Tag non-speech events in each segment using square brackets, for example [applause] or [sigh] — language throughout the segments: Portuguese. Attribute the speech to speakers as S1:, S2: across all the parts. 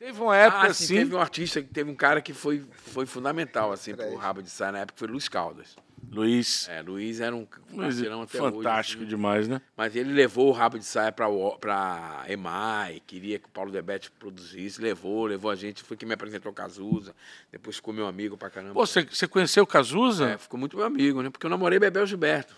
S1: Teve uma época ah, assim, Teve
S2: um artista, teve um cara que foi, foi fundamental, assim, pro Rabo de Saia na época, foi Luiz Caldas. Luiz. É, Luiz era um Luiz, fantástico hoje, assim, demais, né? Mas ele levou o Rabo de Saia pra, pra EMAI, queria que o Paulo Debete produzisse, levou, levou a gente, foi que me apresentou Cazuza, depois ficou meu amigo pra caramba. Pô, você conheceu o Cazuza? É, ficou muito meu amigo, né? Porque eu namorei Bebel Gilberto.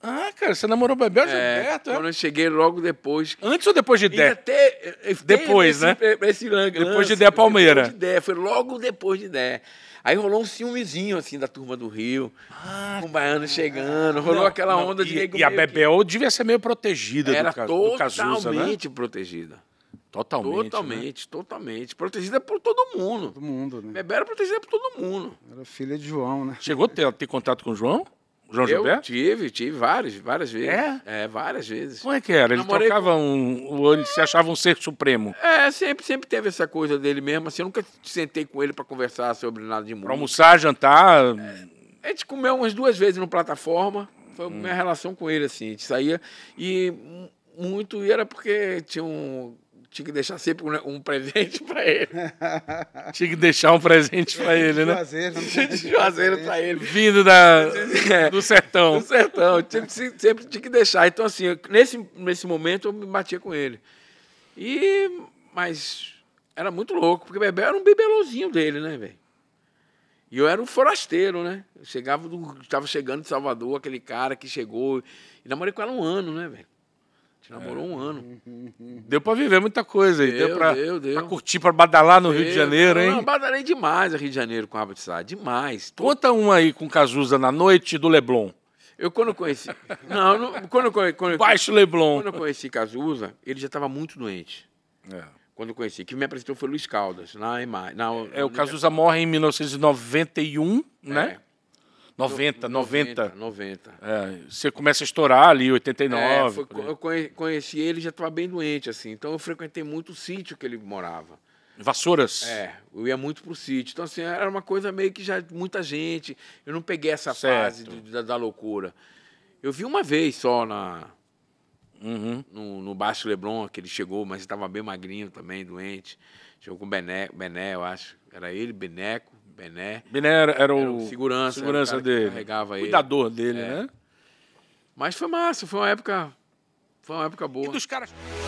S2: Ah, cara, você namorou Bebel é, Gilberto, é? Quando eu cheguei logo depois. Antes ou depois de Dé? Até, eh, eh, depois, né? Esse lance, depois né? de assim, Dé Palmeira. Depois de Dé, foi logo depois de Dé. Aí rolou um ciúmezinho, assim, da turma do Rio, ah, com o baiano ah, chegando, não, rolou aquela onda de... e a Bebel que... devia ser meio protegida Era do, do Cazuza, né? totalmente protegida. Totalmente. Né? Totalmente, né? totalmente. Protegida por todo mundo. Todo mundo, né? Bebel era protegida por todo mundo. Era filha de João, né? Chegou a ter, a ter contato com o João? João eu Gilberto? Tive, tive várias, várias vezes. É? É, várias vezes. Como é que era? Ele Namorei
S1: tocava com... um. Ele se achava um ser supremo.
S2: É, sempre, sempre teve essa coisa dele mesmo. Assim, eu nunca sentei com ele para conversar sobre nada de música. Pra almoçar,
S1: jantar. É,
S2: a gente comeu umas duas vezes no plataforma. Foi a hum. minha relação com ele, assim. A gente saía e muito, e era porque tinha um tinha que deixar sempre um, presente para ele.
S1: tinha que deixar um presente para ele, né? Juazeiro. Juazeiro
S2: para ele. Vindo da, é. do sertão. Do sertão. Sempre, sempre tinha que deixar. Então, assim, nesse, nesse momento eu me batia com ele. E... Mas era muito louco, porque Bebel era um bebelozinho dele, né, velho? E eu era um forasteiro, né? Eu chegava do, estava chegando de Salvador, aquele cara que chegou. E namorei com ela um ano, né, velho? gente namorou é. um ano. [laughs] Deu para viver muita coisa aí. Deu, deu, pra, deu, deu. pra curtir,
S1: pra badalar no deu. Rio de Janeiro, hein? Não,
S2: badalei demais no Rio de Janeiro com a Rabat Sá, demais. Conta um
S1: aí com Cazuza na noite do Leblon.
S2: Eu quando conheci. não, não, quando conheci. Quando Baixo Leblon. Quando eu conheci Cazuza, ele já estava muito doente. É. Quando eu conheci. Quem me apresentou foi Luiz Caldas, na, na, na É, o Cazuza
S1: morre em 1991, né? é. né? 90, 90. 90.
S2: É, você começa a estourar ali, 89. É, foi, eu conheci, ele já estava bem doente, assim. Então eu frequentei muito o sítio que ele morava. Vassouras? É, eu ia muito pro sítio. Então, assim, era uma coisa meio que já muita gente. Eu não peguei essa certo. fase da, da, loucura. Eu vi uma vez só na. Uhum. No, no Baixo Leblon, que ele chegou, mas estava bem magrinho também, doente. Chegou com o Bené, Bené, eu acho. Era ele, Beneco, Bené. Bené era, era, era o segurança, segurança era o dele. Carregava ele. Cuidador dele, é. né? Mas foi massa, foi uma época. Foi uma época boa. E dos caras.